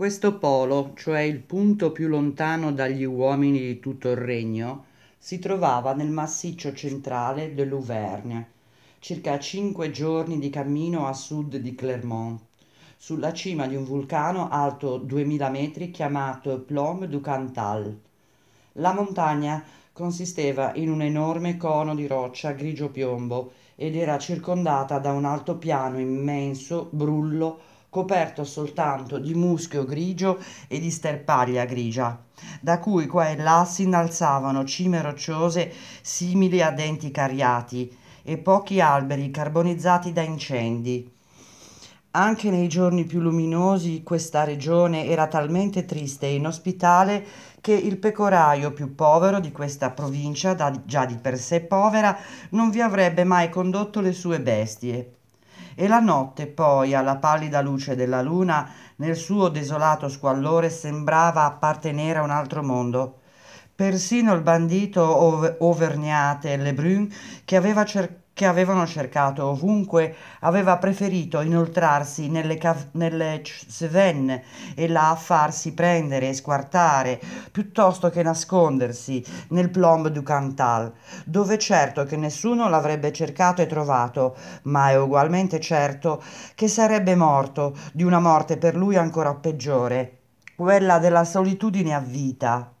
Questo polo, cioè il punto più lontano dagli uomini di tutto il regno, si trovava nel massiccio centrale dell'Auvergne, circa cinque giorni di cammino a sud di Clermont, sulla cima di un vulcano alto 2000 metri chiamato Plom du Cantal. La montagna consisteva in un enorme cono di roccia grigio piombo ed era circondata da un altopiano immenso, brullo, coperto soltanto di muschio grigio e di sterpaglia grigia, da cui qua e là si innalzavano cime rocciose simili a denti cariati e pochi alberi carbonizzati da incendi. Anche nei giorni più luminosi questa regione era talmente triste e inospitale che il pecoraio più povero di questa provincia, già di per sé povera, non vi avrebbe mai condotto le sue bestie e la notte poi, alla pallida luce della luna, nel suo desolato squallore sembrava appartenere a un altro mondo. Persino il bandito Auvergnate Lebrun, che aveva cercato che avevano cercato ovunque, aveva preferito inoltrarsi nelle, cav- nelle Cevennes e là farsi prendere e squartare, piuttosto che nascondersi nel plomb du Cantal, dove certo che nessuno l'avrebbe cercato e trovato, ma è ugualmente certo che sarebbe morto di una morte per lui ancora peggiore, quella della solitudine a vita.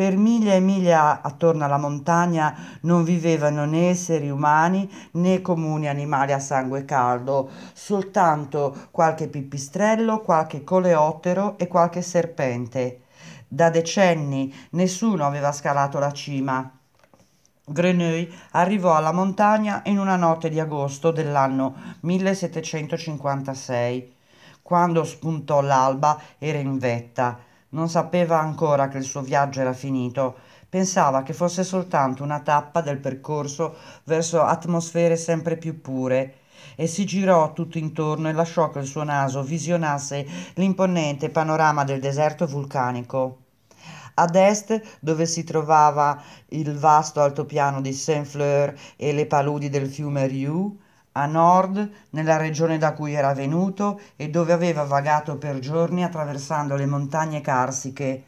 Per miglia e miglia attorno alla montagna non vivevano né esseri umani né comuni animali a sangue caldo, soltanto qualche pipistrello, qualche coleottero e qualche serpente. Da decenni nessuno aveva scalato la cima. Greneuil arrivò alla montagna in una notte di agosto dell'anno 1756. Quando spuntò l'alba era in vetta non sapeva ancora che il suo viaggio era finito, pensava che fosse soltanto una tappa del percorso verso atmosfere sempre più pure e si girò tutto intorno e lasciò che il suo naso visionasse l'imponente panorama del deserto vulcanico. Ad est, dove si trovava il vasto altopiano di Saint-Fleur e le paludi del fiume Rioux, a nord, nella regione da cui era venuto e dove aveva vagato per giorni attraversando le montagne carsiche,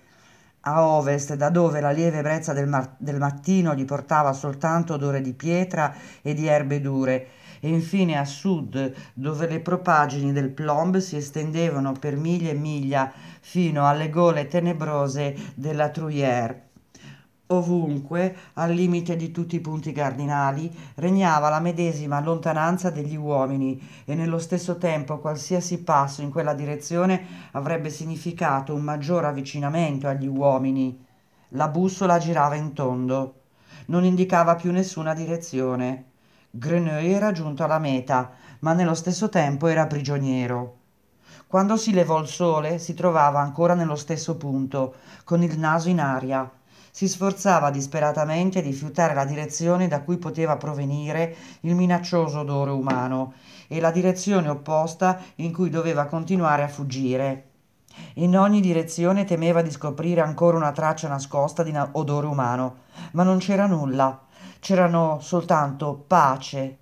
a ovest, da dove la lieve brezza del, mar- del mattino gli portava soltanto odore di pietra e di erbe dure, e infine a sud, dove le propagini del Plomb si estendevano per miglia e miglia fino alle gole tenebrose della Truyère. Ovunque, al limite di tutti i punti cardinali, regnava la medesima lontananza degli uomini e nello stesso tempo qualsiasi passo in quella direzione avrebbe significato un maggior avvicinamento agli uomini. La bussola girava in tondo, non indicava più nessuna direzione. Grenouille era giunto alla meta, ma nello stesso tempo era prigioniero. Quando si levò il sole si trovava ancora nello stesso punto, con il naso in aria si sforzava disperatamente di fiutare la direzione da cui poteva provenire il minaccioso odore umano e la direzione opposta in cui doveva continuare a fuggire. In ogni direzione temeva di scoprire ancora una traccia nascosta di odore umano, ma non c'era nulla. C'erano soltanto pace,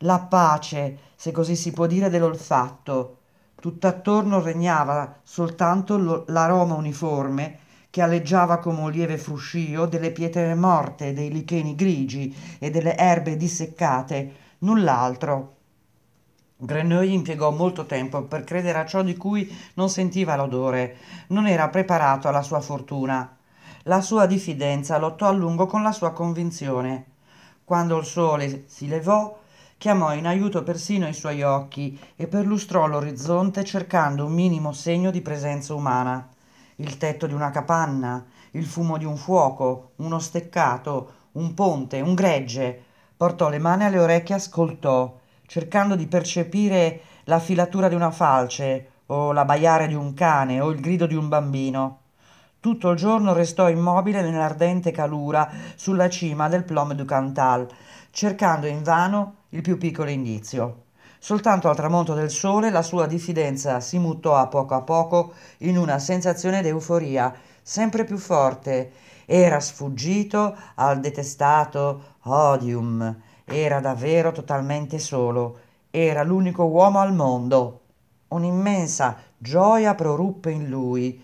la pace, se così si può dire, dell'olfatto. Tutt'attorno regnava soltanto l'aroma uniforme che aleggiava come un lieve fruscio delle pietre morte, dei licheni grigi e delle erbe disseccate, null'altro. Grenouille impiegò molto tempo per credere a ciò di cui non sentiva l'odore, non era preparato alla sua fortuna. La sua diffidenza lottò a lungo con la sua convinzione. Quando il sole si levò, chiamò in aiuto persino i suoi occhi e perlustrò l'orizzonte cercando un minimo segno di presenza umana il tetto di una capanna, il fumo di un fuoco, uno steccato, un ponte, un gregge. Portò le mani alle orecchie e ascoltò, cercando di percepire la filatura di una falce, o l'abbaiare di un cane, o il grido di un bambino. Tutto il giorno restò immobile nell'ardente calura sulla cima del Plom du Cantal, cercando invano il più piccolo indizio. Soltanto al tramonto del sole la sua diffidenza si mutò a poco a poco in una sensazione d'euforia sempre più forte. Era sfuggito al detestato odium, era davvero totalmente solo, era l'unico uomo al mondo. Un'immensa gioia proruppe in lui,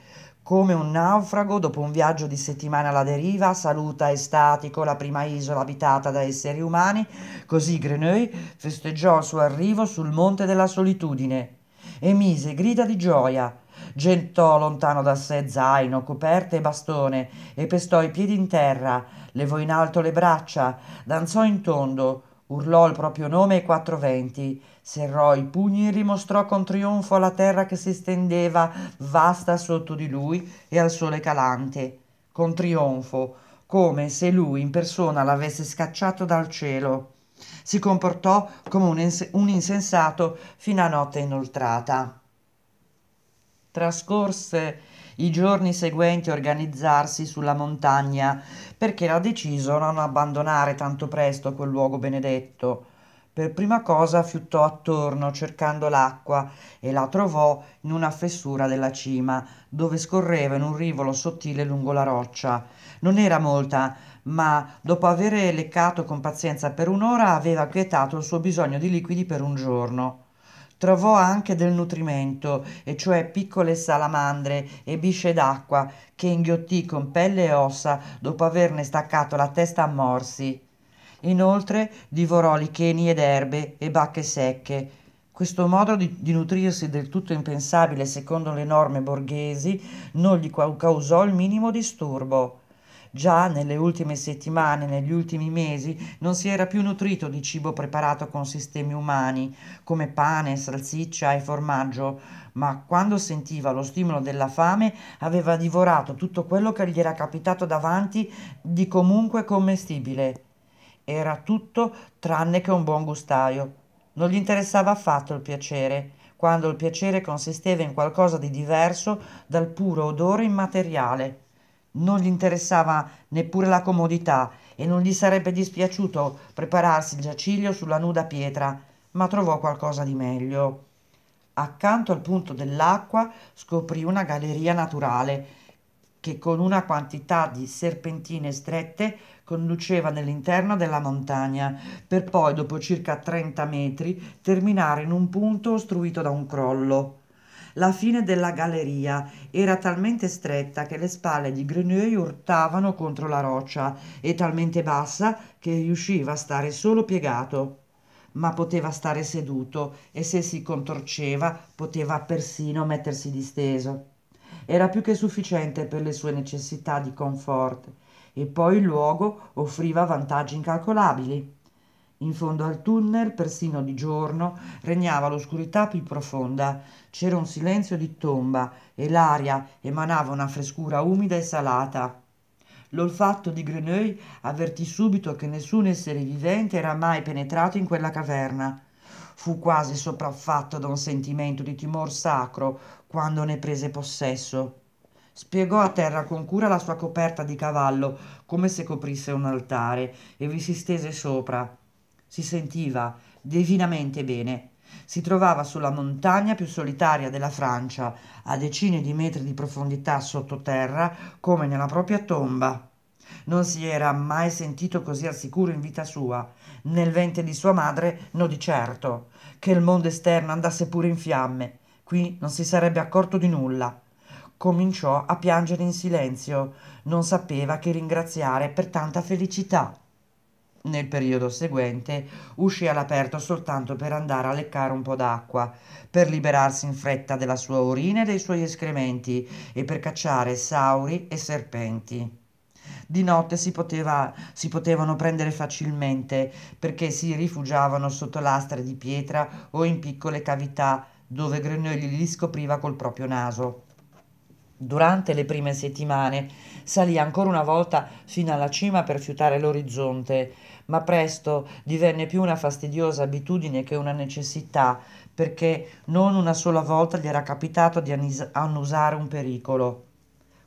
come un naufrago, dopo un viaggio di settimana alla deriva, saluta estatico la prima isola abitata da esseri umani, così Greneuil festeggiò il suo arrivo sul Monte della Solitudine. Emise grida di gioia, Gentò lontano da sé zaino, coperte e bastone, e pestò i piedi in terra, levò in alto le braccia, danzò in tondo, urlò il proprio nome ai quattro venti, serrò i pugni e rimostrò con trionfo la terra che si stendeva vasta sotto di lui e al sole calante, con trionfo, come se lui in persona l'avesse scacciato dal cielo. Si comportò come un, ins- un insensato fino a notte inoltrata. Trascorse i giorni seguenti a organizzarsi sulla montagna, perché era deciso a non abbandonare tanto presto quel luogo benedetto. Per prima cosa fiutò attorno cercando l'acqua e la trovò in una fessura della cima, dove scorreva in un rivolo sottile lungo la roccia. Non era molta, ma dopo aver leccato con pazienza per un'ora aveva quietato il suo bisogno di liquidi per un giorno. Trovò anche del nutrimento, e cioè piccole salamandre e bisce d'acqua, che inghiottì con pelle e ossa dopo averne staccato la testa a morsi. Inoltre divorò licheni ed erbe e bacche secche. Questo modo di, di nutrirsi del tutto impensabile secondo le norme borghesi non gli causò il minimo disturbo. Già nelle ultime settimane, negli ultimi mesi, non si era più nutrito di cibo preparato con sistemi umani, come pane, salsiccia e formaggio, ma quando sentiva lo stimolo della fame aveva divorato tutto quello che gli era capitato davanti di comunque commestibile. Era tutto tranne che un buon gustaio. Non gli interessava affatto il piacere, quando il piacere consisteva in qualcosa di diverso dal puro odore immateriale. Non gli interessava neppure la comodità e non gli sarebbe dispiaciuto prepararsi il giaciglio sulla nuda pietra, ma trovò qualcosa di meglio. Accanto al punto dell'acqua scoprì una galleria naturale che con una quantità di serpentine strette conduceva nell'interno della montagna, per poi, dopo circa 30 metri, terminare in un punto ostruito da un crollo. La fine della galleria era talmente stretta che le spalle di Grenouille urtavano contro la roccia e talmente bassa che riusciva a stare solo piegato. Ma poteva stare seduto e se si contorceva poteva persino mettersi disteso. Era più che sufficiente per le sue necessità di conforto e poi il luogo offriva vantaggi incalcolabili. In fondo al tunnel, persino di giorno, regnava l'oscurità più profonda. C'era un silenzio di tomba e l'aria emanava una frescura umida e salata. L'olfatto di Greneuil avvertì subito che nessun essere vivente era mai penetrato in quella caverna. Fu quasi sopraffatto da un sentimento di timor sacro quando ne prese possesso. Spiegò a terra con cura la sua coperta di cavallo, come se coprisse un altare, e vi si stese sopra. Si sentiva divinamente bene. Si trovava sulla montagna più solitaria della Francia, a decine di metri di profondità sottoterra, come nella propria tomba. Non si era mai sentito così al sicuro in vita sua, nel vente di sua madre, no di certo, che il mondo esterno andasse pure in fiamme. Qui non si sarebbe accorto di nulla cominciò a piangere in silenzio, non sapeva che ringraziare per tanta felicità. Nel periodo seguente uscì all'aperto soltanto per andare a leccare un po' d'acqua, per liberarsi in fretta della sua urina e dei suoi escrementi e per cacciare sauri e serpenti. Di notte si, poteva, si potevano prendere facilmente perché si rifugiavano sotto lastre di pietra o in piccole cavità dove Grenouille li scopriva col proprio naso. Durante le prime settimane salì ancora una volta fino alla cima per fiutare l'orizzonte, ma presto divenne più una fastidiosa abitudine che una necessità, perché non una sola volta gli era capitato di annusare un pericolo.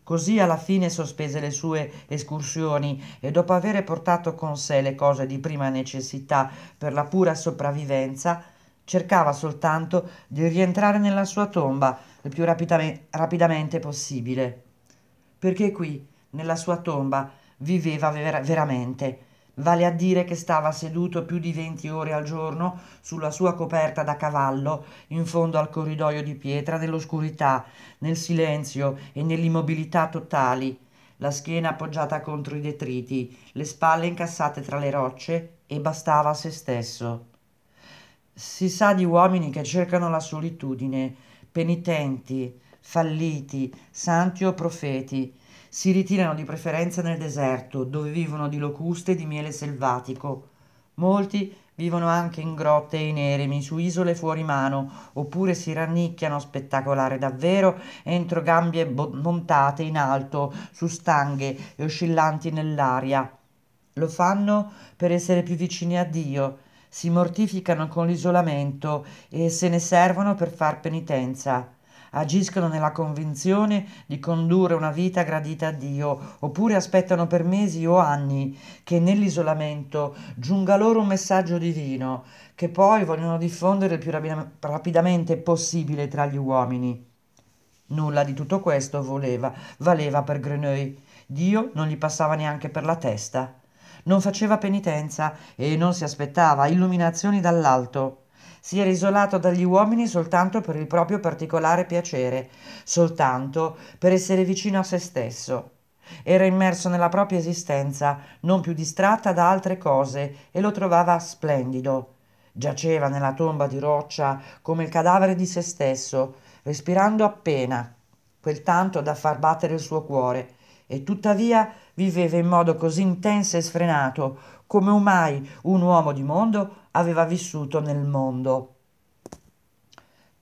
Così alla fine sospese le sue escursioni e dopo aver portato con sé le cose di prima necessità per la pura sopravvivenza, cercava soltanto di rientrare nella sua tomba, il più rapidame, rapidamente possibile, perché qui, nella sua tomba, viveva vera veramente, vale a dire che stava seduto più di 20 ore al giorno sulla sua coperta da cavallo, in fondo al corridoio di pietra, nell'oscurità, nel silenzio e nell'immobilità totali, la schiena appoggiata contro i detriti, le spalle incassate tra le rocce e bastava a se stesso. Si sa di uomini che cercano la solitudine, penitenti, falliti, santi o profeti, si ritirano di preferenza nel deserto, dove vivono di locuste e di miele selvatico. Molti vivono anche in grotte e in eremi, su isole fuori mano, oppure si rannicchiano spettacolare davvero entro gambie montate in alto, su stanghe e oscillanti nell'aria. Lo fanno per essere più vicini a Dio si mortificano con l'isolamento e se ne servono per far penitenza. Agiscono nella convinzione di condurre una vita gradita a Dio, oppure aspettano per mesi o anni che nell'isolamento giunga loro un messaggio divino, che poi vogliono diffondere il più rapidamente possibile tra gli uomini. Nulla di tutto questo voleva, valeva per Grenouille. Dio non gli passava neanche per la testa non faceva penitenza e non si aspettava illuminazioni dall'alto. Si era isolato dagli uomini soltanto per il proprio particolare piacere, soltanto per essere vicino a se stesso. Era immerso nella propria esistenza, non più distratta da altre cose, e lo trovava splendido. Giaceva nella tomba di roccia come il cadavere di se stesso, respirando appena, quel tanto da far battere il suo cuore, e tuttavia viveva in modo così intenso e sfrenato come mai un uomo di mondo aveva vissuto nel mondo.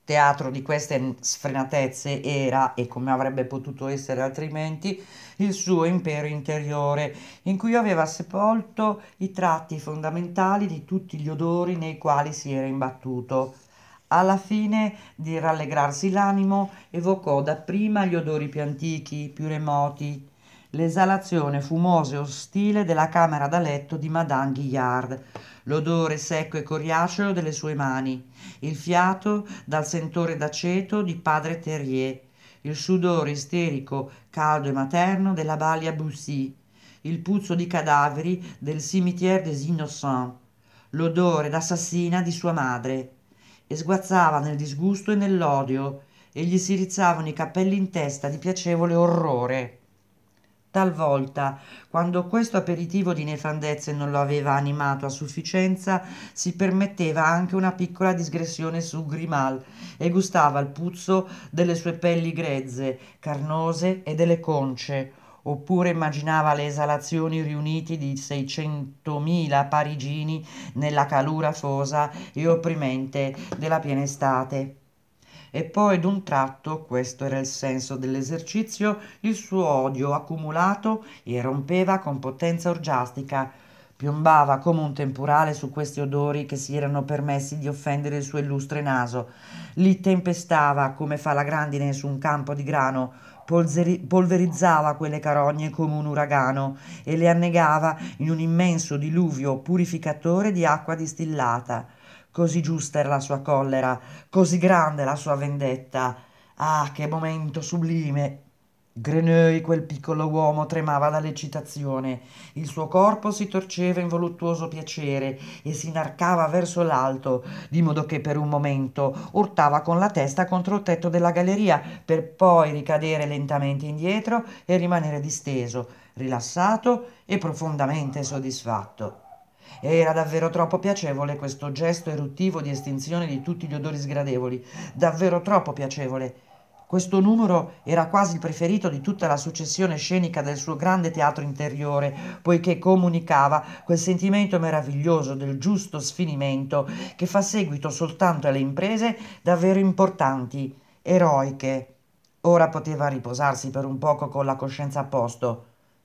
Teatro di queste sfrenatezze era, e come avrebbe potuto essere altrimenti, il suo impero interiore, in cui aveva sepolto i tratti fondamentali di tutti gli odori nei quali si era imbattuto. Alla fine di rallegrarsi l'animo evocò dapprima gli odori più antichi, più remoti, l'esalazione fumosa e ostile della camera da letto di Madame Guillard, l'odore secco e coriaceo delle sue mani, il fiato dal sentore d'aceto di padre Terrier, il sudore isterico, caldo e materno della balia Bussy, il puzzo di cadaveri del cimetière des Innocents, l'odore d'assassina di sua madre. E sguazzava nel disgusto e nell'odio, e gli si rizzavano i capelli in testa di piacevole orrore. Talvolta, quando questo aperitivo di nefandezze non lo aveva animato a sufficienza, si permetteva anche una piccola digressione su Grimal e gustava il puzzo delle sue pelli grezze, carnose e delle conce oppure immaginava le esalazioni riunite di 600.000 parigini nella calura fosa e opprimente della piena estate. E poi d'un tratto, questo era il senso dell'esercizio, il suo odio accumulato irrompeva con potenza orgiastica. Piombava come un temporale su questi odori che si erano permessi di offendere il suo illustre naso. Li tempestava come fa la grandine su un campo di grano, polverizzava quelle carogne come un uragano e le annegava in un immenso diluvio purificatore di acqua distillata così giusta era la sua collera, così grande la sua vendetta. Ah, che momento sublime! Greneuil, quel piccolo uomo, tremava dall'eccitazione. Il suo corpo si torceva in voluttuoso piacere e si inarcava verso l'alto, di modo che per un momento urtava con la testa contro il tetto della galleria, per poi ricadere lentamente indietro e rimanere disteso, rilassato e profondamente soddisfatto. Era davvero troppo piacevole questo gesto eruttivo di estinzione di tutti gli odori sgradevoli, davvero troppo piacevole. Questo numero era quasi il preferito di tutta la successione scenica del suo grande teatro interiore, poiché comunicava quel sentimento meraviglioso del giusto sfinimento che fa seguito soltanto alle imprese davvero importanti, eroiche. Ora poteva riposarsi per un poco con la coscienza a posto.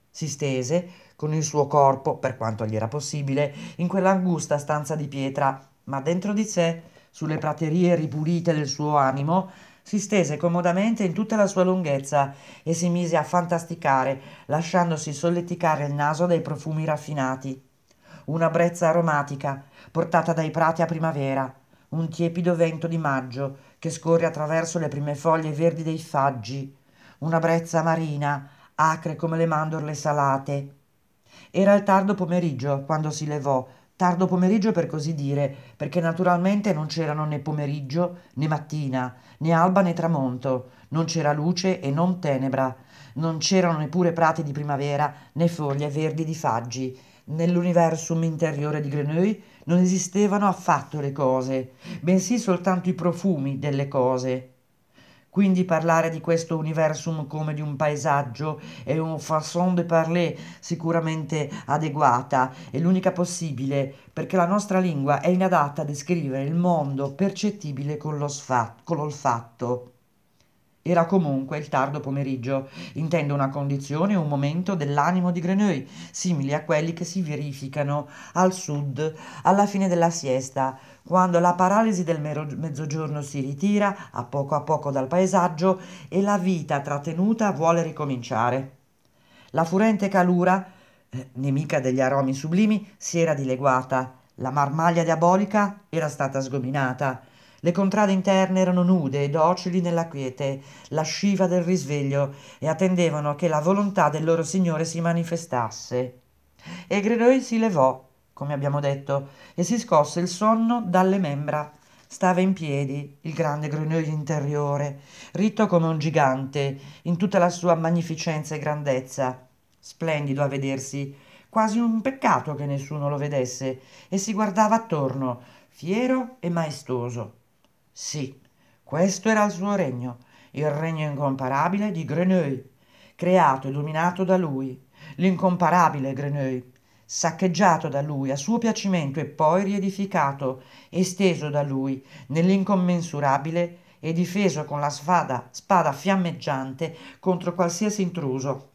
Si stese, con il suo corpo, per quanto gli era possibile, in quell'angusta stanza di pietra, ma dentro di sé, sulle praterie ripulite del suo animo, si stese comodamente in tutta la sua lunghezza e si mise a fantasticare, lasciandosi solleticare il naso dai profumi raffinati. Una brezza aromatica, portata dai prati a primavera, un tiepido vento di maggio che scorre attraverso le prime foglie verdi dei faggi, una brezza marina, acre come le mandorle salate, era il tardo pomeriggio quando si levò, tardo pomeriggio per così dire, perché naturalmente non c'erano né pomeriggio né mattina, né alba né tramonto, non c'era luce e non tenebra, non c'erano neppure prati di primavera né foglie verdi di faggi. Nell'universum interiore di Grenouille non esistevano affatto le cose, bensì soltanto i profumi delle cose, quindi parlare di questo universum come di un paesaggio è una façon de parler sicuramente adeguata, è l'unica possibile, perché la nostra lingua è inadatta a descrivere il mondo percettibile con, lo sfa- con l'olfatto. Era comunque il tardo pomeriggio, intendo una condizione e un momento dell'animo di Grenouille, simili a quelli che si verificano al sud alla fine della siesta, quando la paralisi del mezzogiorno si ritira a poco a poco dal paesaggio e la vita trattenuta vuole ricominciare. La furente calura, eh, nemica degli aromi sublimi, si era dileguata, la marmaglia diabolica era stata sgominata, le contrade interne erano nude e docili nella quiete, lasciva del risveglio, e attendevano che la volontà del loro Signore si manifestasse. E Gredoi si levò, come abbiamo detto, e si scosse il sonno dalle membra. Stava in piedi, il grande Grenouille interiore, ritto come un gigante, in tutta la sua magnificenza e grandezza. Splendido a vedersi, quasi un peccato che nessuno lo vedesse, e si guardava attorno, fiero e maestoso. Sì, questo era il suo regno, il regno incomparabile di Greneuil, creato e dominato da lui, l'incomparabile Greneuil, saccheggiato da lui a suo piacimento e poi riedificato, esteso da lui nell'incommensurabile e difeso con la spada, spada fiammeggiante contro qualsiasi intruso.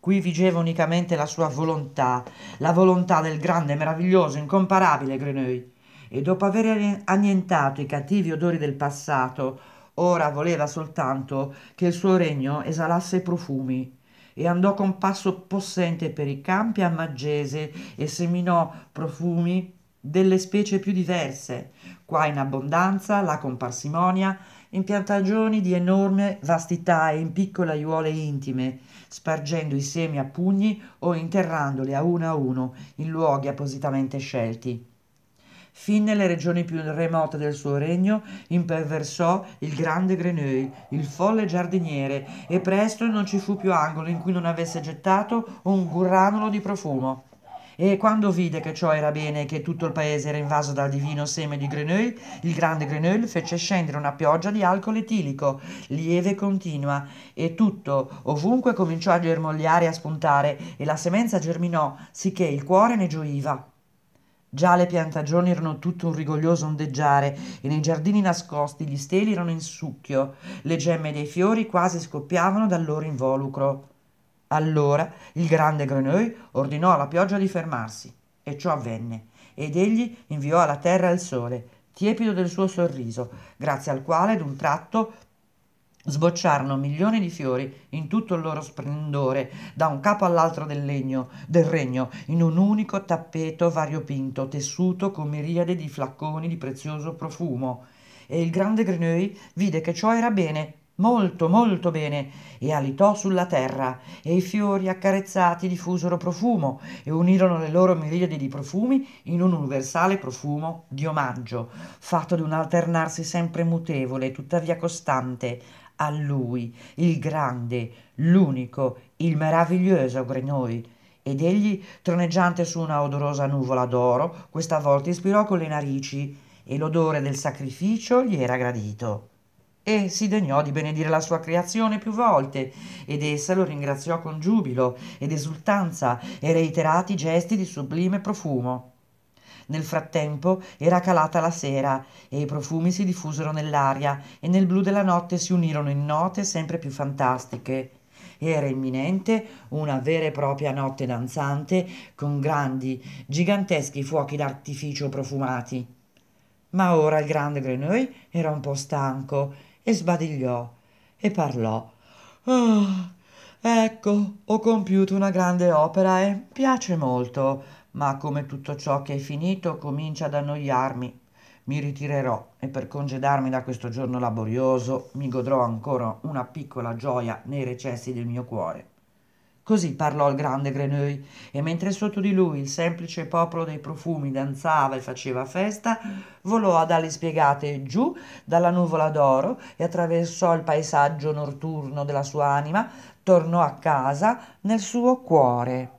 Qui vigeva unicamente la sua volontà, la volontà del grande, meraviglioso, incomparabile Greneuil, e dopo aver annientato i cattivi odori del passato, ora voleva soltanto che il suo regno esalasse profumi e andò con passo possente per i campi a Maggese e seminò profumi delle specie più diverse, qua in abbondanza, là con parsimonia, in piantagioni di enorme vastità e in piccole aiuole intime, spargendo i semi a pugni o interrandoli a uno a uno in luoghi appositamente scelti. Fin nelle regioni più remote del suo regno imperversò il grande Greneuil, il folle giardiniere, e presto non ci fu più angolo in cui non avesse gettato un gurranulo di profumo. E quando vide che ciò era bene e che tutto il paese era invaso dal divino seme di Greneuil, il grande Greneuil fece scendere una pioggia di alcol etilico, lieve e continua, e tutto, ovunque, cominciò a germogliare e a spuntare, e la semenza germinò, sicché il cuore ne gioiva. Già le piantagioni erano tutto un rigoglioso ondeggiare e nei giardini nascosti gli steli erano in succhio, le gemme dei fiori quasi scoppiavano dal loro involucro. Allora il grande Grenouille ordinò alla pioggia di fermarsi e ciò avvenne ed egli inviò alla terra il sole, tiepido del suo sorriso, grazie al quale d'un tratto sbocciarono milioni di fiori in tutto il loro splendore, da un capo all'altro del, legno, del regno, in un unico tappeto variopinto, tessuto con miriade di flacconi di prezioso profumo. E il grande Grenouille vide che ciò era bene, molto, molto bene, e alitò sulla terra, e i fiori accarezzati diffusero profumo, e unirono le loro miriade di profumi in un universale profumo di omaggio, fatto di un alternarsi sempre mutevole, tuttavia costante, a lui, il grande, l'unico, il meraviglioso Grenoi. Ed egli, troneggiante su una odorosa nuvola d'oro, questa volta ispirò con le narici, e l'odore del sacrificio gli era gradito. E si degnò di benedire la sua creazione più volte, ed essa lo ringraziò con giubilo ed esultanza e reiterati gesti di sublime profumo. Nel frattempo era calata la sera e i profumi si diffusero nell'aria e nel blu della notte si unirono in note sempre più fantastiche. Era imminente una vera e propria notte danzante con grandi, giganteschi fuochi d'artificio profumati. Ma ora il grande Grenouille era un po' stanco e sbadigliò e parlò. Oh, ecco, ho compiuto una grande opera e piace molto ma come tutto ciò che è finito comincia ad annoiarmi, mi ritirerò e per congedarmi da questo giorno laborioso mi godrò ancora una piccola gioia nei recessi del mio cuore. Così parlò il grande Greneuil e mentre sotto di lui il semplice popolo dei profumi danzava e faceva festa, volò ad ali spiegate giù dalla nuvola d'oro e attraversò il paesaggio notturno della sua anima, tornò a casa nel suo cuore.